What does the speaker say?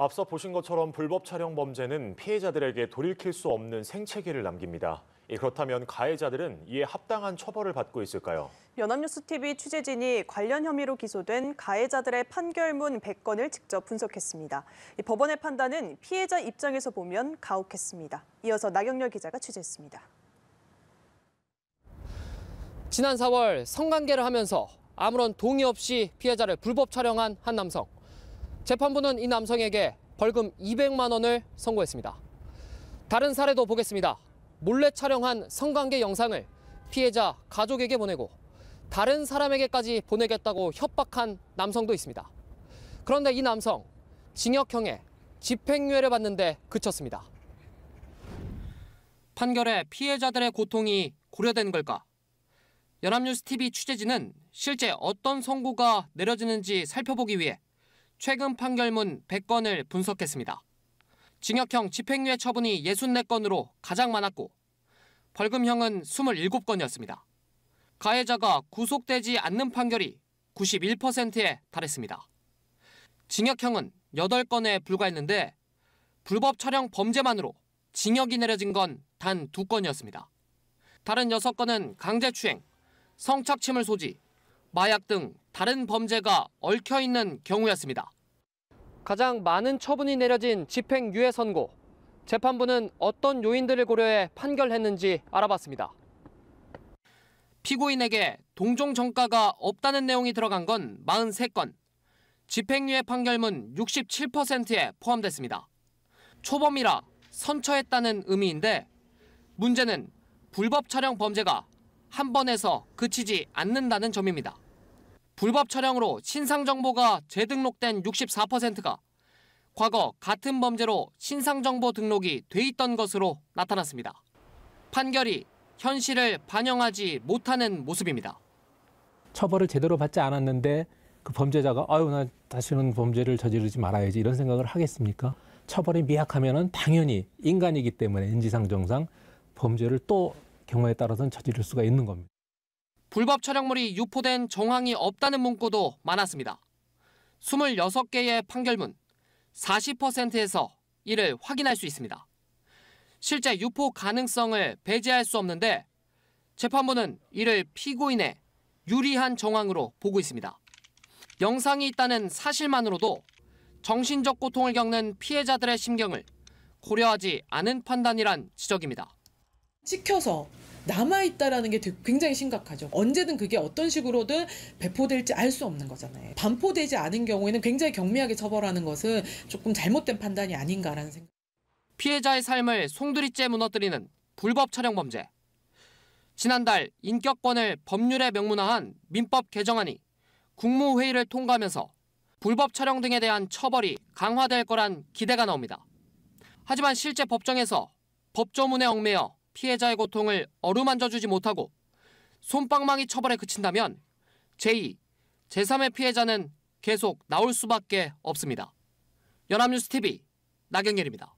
앞서 보신 것처럼 불법 촬영 범죄는 피해자들에게 돌이킬 수 없는 생체계를 남깁니다. 예, 그렇다면 가해자들은 이에 합당한 처벌을 받고 있을까요? 연합뉴스 TV 취재진이 관련 혐의로 기소된 가해자들의 판결문 100건을 직접 분석했습니다. 법원의 판단은 피해자 입장에서 보면 가혹했습니다. 이어서 나경렬 기자가 취재했습니다. 지난 4월 성관계를 하면서 아무런 동의 없이 피해자를 불법 촬영한 한 남성. 재판부는 이 남성에게 벌금 200만 원을 선고했습니다. 다른 사례도 보겠습니다. 몰래 촬영한 성관계 영상을 피해자 가족에게 보내고 다른 사람에게까지 보내겠다고 협박한 남성도 있습니다. 그런데 이 남성 징역형에 집행유예를 받는데 그쳤습니다. 판결에 피해자들의 고통이 고려된 걸까? 연합뉴스 TV 취재진은 실제 어떤 선고가 내려지는지 살펴보기 위해 최근 판결문 100건을 분석했습니다. 징역형 집행유예 처분이 64건으로 가장 많았고 벌금형은 27건이었습니다. 가해자가 구속되지 않는 판결이 91%에 달했습니다. 징역형은 8건에 불과했는데 불법 촬영 범죄만으로 징역이 내려진 건 단 2건이었습니다. 다른 6건은 강제추행, 성착취물 소지, 마약 등 다른 범죄가 얽혀 있는 경우였습니다. 가장 많은 처분이 내려진 집행유예 선고. 재판부는 어떤 요인들을 고려해 판결했는지 알아봤습니다. 피고인에게 동종 정가가 없다는 내용이 들어간 건 43건, 집행유예 판결문 67%에 포함됐습니다. 초범이라 선처했다는 의미인데 문제는 불법 촬영 범죄가 한 번에서 그치지 않는다는 점입니다. 불법 촬영으로 신상 정보가 재등록된 64%가 과거 같은 범죄로 신상 정보 등록이 돼 있던 것으로 나타났습니다. 판결이 현실을 반영하지 못하는 모습입니다. 처벌을 제대로 받지 않았는데 그 범죄자가 아유 나 다시는 범죄를 저지르지 말아야지 이런 생각을 하겠습니까? 처벌이 미약하면은 당연히 인간이기 때문에 인지상정상 범죄를 또 경우에 따라서는 저지를 수가 있는 겁니다. 불법 촬영물이 유포된 정황이 없다는 문구도 많았습니다. 26개의 판결문, 40%에서 이를 확인할 수 있습니다. 실제 유포 가능성을 배제할 수 없는데 재판부는 이를 피고인의 유리한 정황으로 보고 있습니다. 영상이 있다는 사실만으로도 정신적 고통을 겪는 피해자들의 심경을 고려하지 않은 판단이란 지적입니다. 찍혀서 남아있다라는 게 굉장히 심각하죠. 언제든 그게 어떤 식으로든 배포될지 알 수 없는 거잖아요. 반포되지 않은 경우에는 굉장히 경미하게 처벌하는 것은 조금 잘못된 판단이 아닌가라는 생각. 피해자의 삶을 송두리째 무너뜨리는 불법 촬영 범죄. 지난달 인격권을 법률에 명문화한 민법 개정안이 국무회의를 통과하면서 불법 촬영 등에 대한 처벌이 강화될 거란 기대가 나옵니다. 하지만 실제 법정에서 법조문에 얽매여 피해자의 고통을 어루만져 주지 못하고 손방망이 처벌에 그친다면 제2, 제3의 피해자는 계속 나올 수밖에 없습니다. 연합뉴스TV 나경렬입니다.